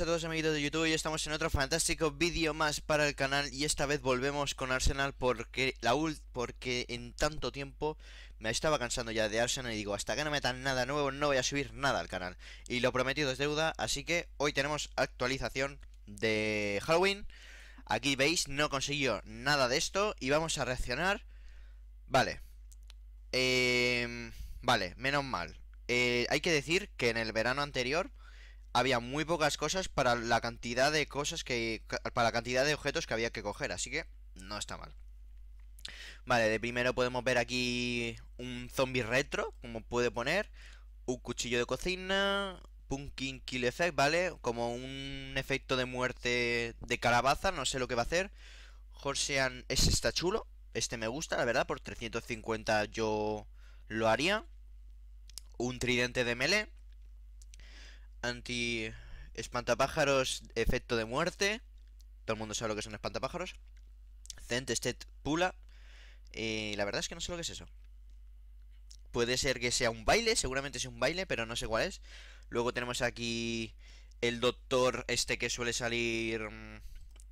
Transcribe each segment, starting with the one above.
a todos amigos de YouTube, y estamos en otro fantástico vídeo más para el canal y esta vez volvemos con Arsenal porque la porque en tanto tiempo me estaba cansando ya de Arsenal y digo, hasta que no metan nada nuevo no voy a subir nada al canal y lo prometido es deuda, así que hoy tenemos actualización de Halloween aquí veis, no consiguió nada de esto y vamos a reaccionar vale em, vale, menos mal eh, hay que decir que en el verano anterior había muy pocas cosas para la cantidad de cosas que. para la cantidad de objetos que había que coger, así que no está mal. Vale, de primero podemos ver aquí un zombie retro, como puede poner, un cuchillo de cocina, Pumpkin Kill Effect, ¿vale? Como un efecto de muerte de calabaza, no sé lo que va a hacer. Horsean, ese está chulo, este me gusta, la verdad, por 350 yo lo haría. Un tridente de melee anti espantapájaros efecto de muerte. Todo el mundo sabe lo que son espantapájaros. Cent Pula. la verdad es que no sé lo que es eso. Puede ser que sea un baile, seguramente sea un baile, pero no sé cuál es. Luego tenemos aquí el doctor este que suele salir mm,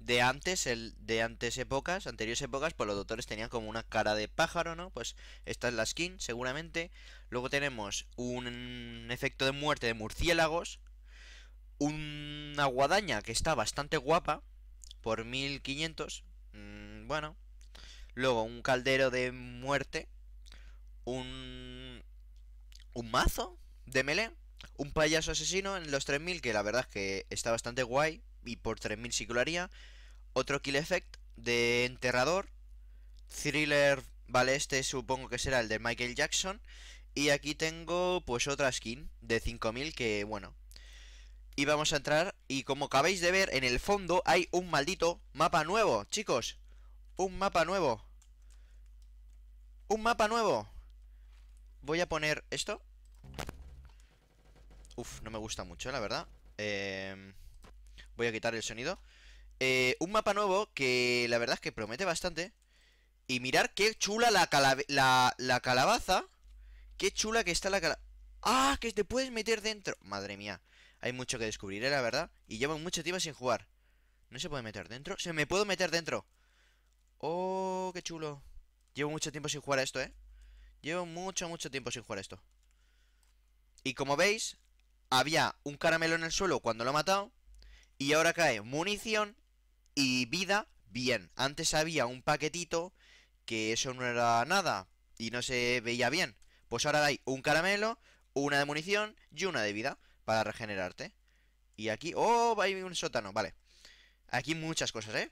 de antes, el de antes épocas, anteriores épocas, pues los doctores tenían como una cara de pájaro, ¿no? Pues esta es la skin, seguramente. Luego tenemos un efecto de muerte de murciélagos, una guadaña que está bastante guapa, por 1500, mmm, bueno. Luego un caldero de muerte, un, un mazo de melee, un payaso asesino en los 3000, que la verdad es que está bastante guay, y por 3000 sí que lo haría. Otro Kill Effect de Enterrador. Thriller, vale, este supongo que será el de Michael Jackson. Y aquí tengo pues otra skin de 5000 que bueno. Y vamos a entrar y como acabáis de ver en el fondo hay un maldito mapa nuevo, chicos. Un mapa nuevo. Un mapa nuevo. Voy a poner esto. Uf, no me gusta mucho, la verdad. Eh... Voy a quitar el sonido. Eh, un mapa nuevo que la verdad es que promete bastante. Y mirar qué chula la, calabaza. Qué chula que está la calabaza. ¡Ah! Que te puedes meter dentro. Madre mía. Hay mucho que descubrir, ¿eh? la verdad. Y llevo mucho tiempo sin jugar. ¿No se puede meter dentro? Se me puedo meter dentro. ¡Oh! ¡Qué chulo! Llevo mucho tiempo sin jugar a esto, ¿eh? Llevo mucho, mucho tiempo sin jugar a esto. Y como veis, había un caramelo en el suelo cuando lo he matado. Y ahora cae munición y vida bien. Antes había un paquetito que eso no era nada y no se veía bien. Pues ahora hay un caramelo, una de munición y una de vida para regenerarte. Y aquí... ¡Oh! Hay un sótano, vale. Aquí muchas cosas, ¿eh?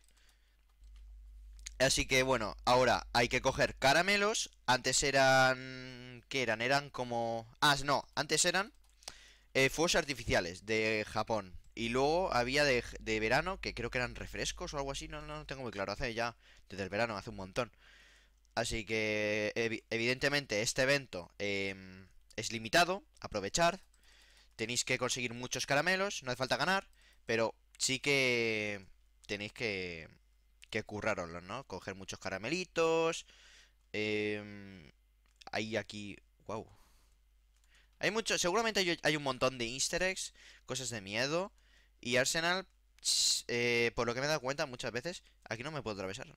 Así que bueno, ahora hay que coger caramelos. Antes eran... ¿Qué eran? Eran como... Ah, no, antes eran... Eh, fuegos artificiales de Japón. Y luego había de, verano, que creo que eran refrescos o algo así, no, no, tengo muy claro, hace ya, desde el verano, hace un montón. Así que evidentemente este evento em, es limitado, aprovechar, tenéis que conseguir muchos caramelos, no hace falta ganar, pero sí que tenéis que, que curraroslos, ¿no? Coger muchos caramelitos. Eh, hay aquí... ¡Wow! Hay mucho, seguramente hay, hay un montón de easter eggs, cosas de miedo. Y Arsenal, eh, por lo que me he dado cuenta muchas veces, aquí no me puedo atravesar, no.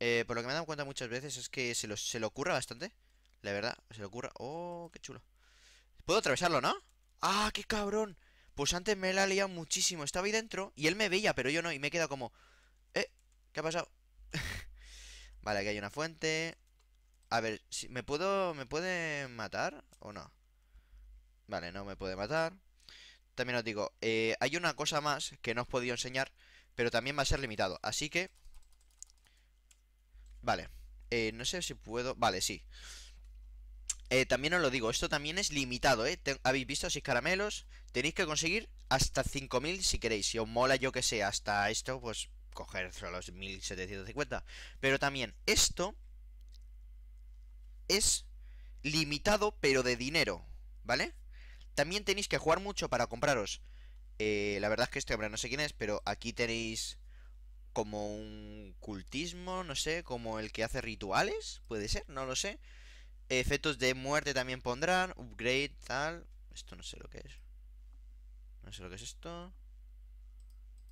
Eh, por lo que me he dado cuenta muchas veces es que se lo, se ocurra bastante. La verdad, se lo ocurra. Oh, qué chulo. Puedo atravesarlo, ¿no? ¡Ah, qué cabrón! Pues antes me la liado muchísimo. Estaba ahí dentro y él me veía, pero yo no. Y me he quedado como... ¿Eh? ¿Qué ha pasado? vale, aquí hay una fuente. A ver, ¿me puedo... ¿Me puede matar o no? Vale, no me puede matar. También os digo, eh, hay una cosa más que no os podía enseñar, pero también va a ser limitado. Así que... Vale. Eh, no sé si puedo... Vale, sí. Eh, también os lo digo, esto también es limitado, ¿eh? Habéis visto 6 caramelos. Tenéis que conseguir hasta 5000 si queréis. Si os mola, yo que sé, hasta esto, pues coger los 1750. Pero también esto es limitado, pero de dinero, ¿vale? También tenéis que jugar mucho para compraros. Eh, la verdad es que este hombre no sé quién es, pero aquí tenéis como un cultismo, no sé, como el que hace rituales, puede ser, no lo sé. Efectos de muerte también pondrán, upgrade, tal. Esto no sé lo que es. No sé lo que es esto.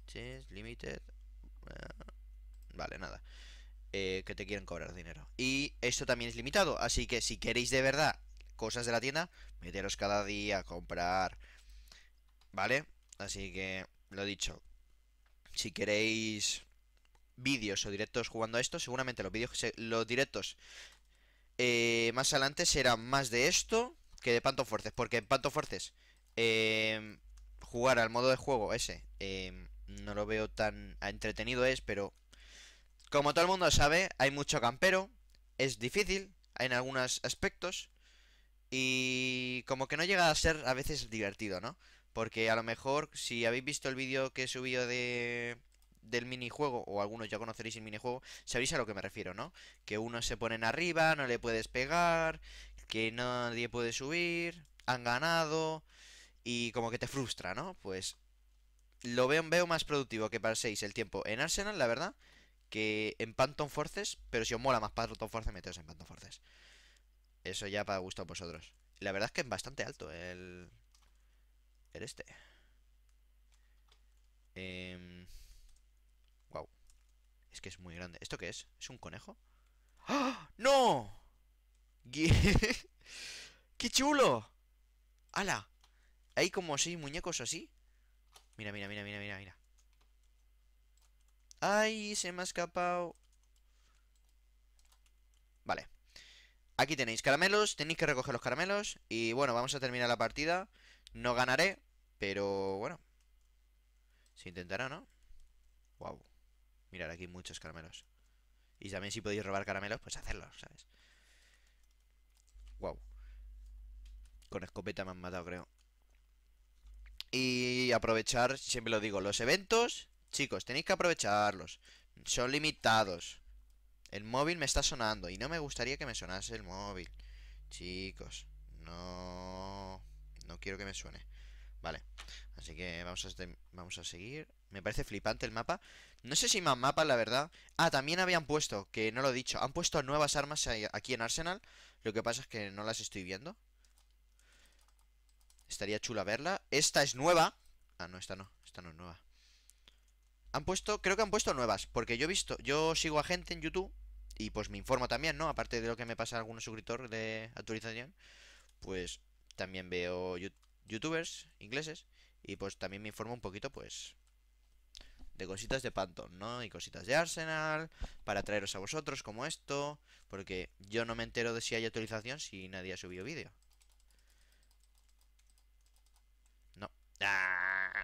Chess, limited. Eh, vale, nada. Eh, que te quieren cobrar dinero. Y esto también es limitado, así que si queréis de verdad cosas de la tienda, meteros cada día, comprar, ¿vale? Así que, lo dicho, si queréis vídeos o directos jugando a esto, seguramente los vídeos, los directos eh, más adelante serán más de esto que de Panto Forces, porque en Panto Forces em, jugar al modo de juego ese em, no lo veo tan entretenido es, pero como todo el mundo sabe, hay mucho campero, es difícil en algunos aspectos, y como que no llega a ser a veces divertido, ¿no? Porque a lo mejor si habéis visto el vídeo que he subido de del minijuego, o algunos ya conoceréis el minijuego, sabéis a lo que me refiero, ¿no? Que uno se ponen arriba, no le puedes pegar, que nadie puede subir, han ganado, y como que te frustra, ¿no? Pues lo veo, veo más productivo que paséis el tiempo en Arsenal, la verdad, que en Phantom Forces, pero si os mola más Phantom Forces, meteos en Phantom Forces. Eso ya para gusto a vosotros. La verdad es que es bastante alto el... El este. Wow. Em, es que es muy grande. ¿Esto qué es? ¿Es un conejo? ¡Ah! ¡No! ¡Qué chulo! ¡Hala! Hay como seis muñecos así. Mira, mira, mira, mira, mira, mira. ¡Ay! Se me ha escapado. Vale. Aquí tenéis caramelos, tenéis que recoger los caramelos Y bueno, vamos a terminar la partida No ganaré, pero bueno Se intentará, ¿no? Guau Mirad, aquí muchos caramelos Y también si podéis robar caramelos, pues hacerlo, ¿sabes? Wow Con escopeta me han matado, creo Y aprovechar, siempre lo digo Los eventos, chicos, tenéis que aprovecharlos Son limitados el móvil me está sonando y no me gustaría que me sonase el móvil. Chicos, no... No quiero que me suene. Vale, así que vamos a, este, vamos a seguir. Me parece flipante el mapa. No sé si más mapa, la verdad. Ah, también habían puesto, que no lo he dicho, han puesto nuevas armas aquí en Arsenal. Lo que pasa es que no las estoy viendo. Estaría chula verla. Esta es nueva. Ah, no, esta no. Esta no es nueva. Han puesto, creo que han puesto nuevas, porque yo he visto, yo sigo a gente en YouTube y pues me informo también, ¿no? Aparte de lo que me pasa a algún suscriptor de actualización, pues también veo youtubers ingleses y pues también me informo un poquito, pues, de cositas de Pantone, ¿no? Y cositas de Arsenal, para traeros a vosotros como esto, porque yo no me entero de si hay actualización si nadie ha subido vídeo. No. Ah.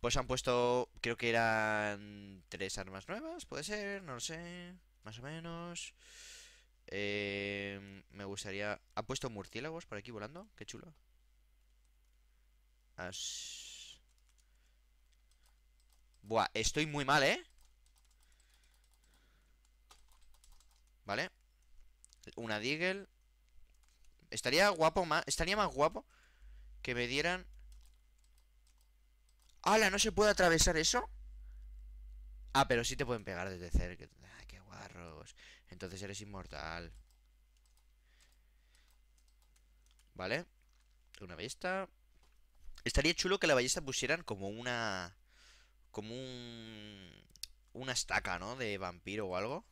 Pues han puesto, creo que eran tres armas nuevas, puede ser, no lo sé, más o menos. Eh, me gustaría... Ha puesto murciélagos por aquí volando, qué chulo. Buah, estoy muy mal, ¿eh? Vale. Una Deagle. Estaría guapo más... Estaría más guapo que me dieran ¡Hala! ¿No se puede atravesar eso? Ah, pero sí te pueden pegar desde cerca. ¡Ay, ¡Qué guarros! Entonces eres inmortal. ¿Vale? Una ballesta. Estaría chulo que la ballesta pusieran como una... Como un... Una estaca, ¿no? De vampiro o algo.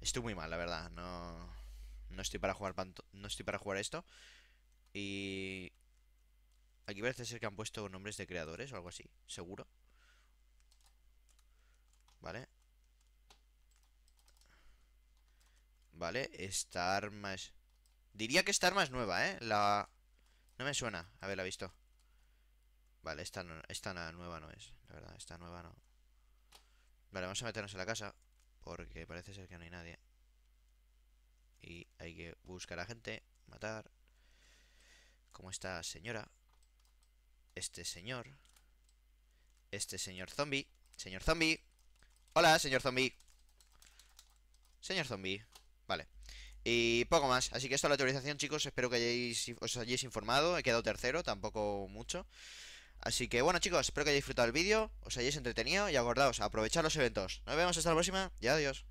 Estoy muy mal, la verdad. No... No estoy para jugar No estoy para jugar esto. Y... Aquí parece ser que han puesto nombres de creadores o algo así, seguro. Vale. Vale, esta arma es... Diría que esta arma es nueva, ¿eh? La... No me suena haberla visto. Vale, esta, esta nueva no es, la verdad, esta nueva no. Vale, vamos a meternos en la casa, porque parece ser que no hay nadie. Y hay que buscar a gente, matar. Como esta señora. Este señor. Este señor zombie. Señor zombie. Hola, señor zombie. Señor zombie. Vale. Y poco más. Así que esto es la actualización, chicos. Espero que hayáis, os hayáis informado. He quedado tercero, tampoco mucho. Así que bueno, chicos, espero que hayáis disfrutado el vídeo, os hayáis entretenido y acordaos, aprovechar los eventos. Nos vemos hasta la próxima y adiós.